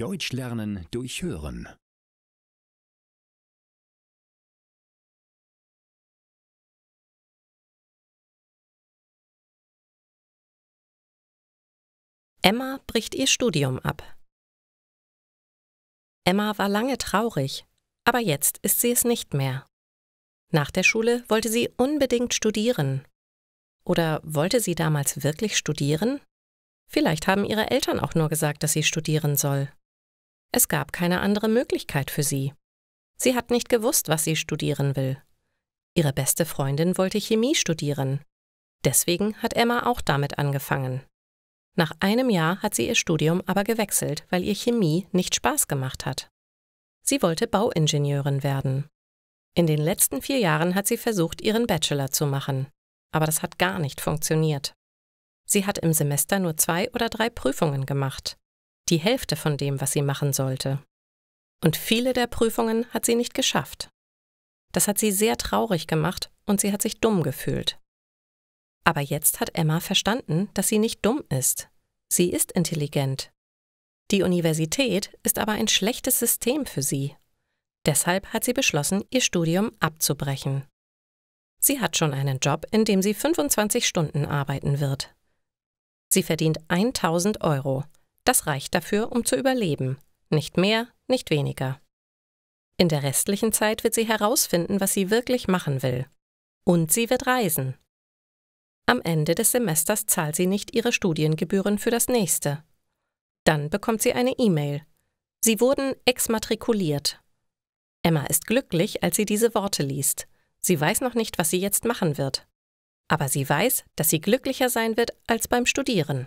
Deutsch lernen durch Hören. Emma bricht ihr Studium ab. Emma war lange traurig, aber jetzt ist sie es nicht mehr. Nach der Schule wollte sie unbedingt studieren. Oder wollte sie damals wirklich studieren? Vielleicht haben ihre Eltern auch nur gesagt, dass sie studieren soll. Es gab keine andere Möglichkeit für sie. Sie hat nicht gewusst, was sie studieren will. Ihre beste Freundin wollte Chemie studieren. Deswegen hat Emma auch damit angefangen. Nach einem Jahr hat sie ihr Studium aber gewechselt, weil ihr Chemie nicht Spaß gemacht hat. Sie wollte Bauingenieurin werden. In den letzten vier Jahren hat sie versucht, ihren Bachelor zu machen, aber das hat gar nicht funktioniert. Sie hat im Semester nur zwei oder drei Prüfungen gemacht die Hälfte von dem, was sie machen sollte. Und viele der Prüfungen hat sie nicht geschafft. Das hat sie sehr traurig gemacht und sie hat sich dumm gefühlt. Aber jetzt hat Emma verstanden, dass sie nicht dumm ist. Sie ist intelligent. Die Universität ist aber ein schlechtes System für sie. Deshalb hat sie beschlossen, ihr Studium abzubrechen. Sie hat schon einen Job, in dem sie 25 Stunden arbeiten wird. Sie verdient 1000 Euro das reicht dafür, um zu überleben. Nicht mehr, nicht weniger. In der restlichen Zeit wird sie herausfinden, was sie wirklich machen will. Und sie wird reisen. Am Ende des Semesters zahlt sie nicht ihre Studiengebühren für das nächste. Dann bekommt sie eine E-Mail. Sie wurden exmatrikuliert. Emma ist glücklich, als sie diese Worte liest. Sie weiß noch nicht, was sie jetzt machen wird. Aber sie weiß, dass sie glücklicher sein wird als beim Studieren.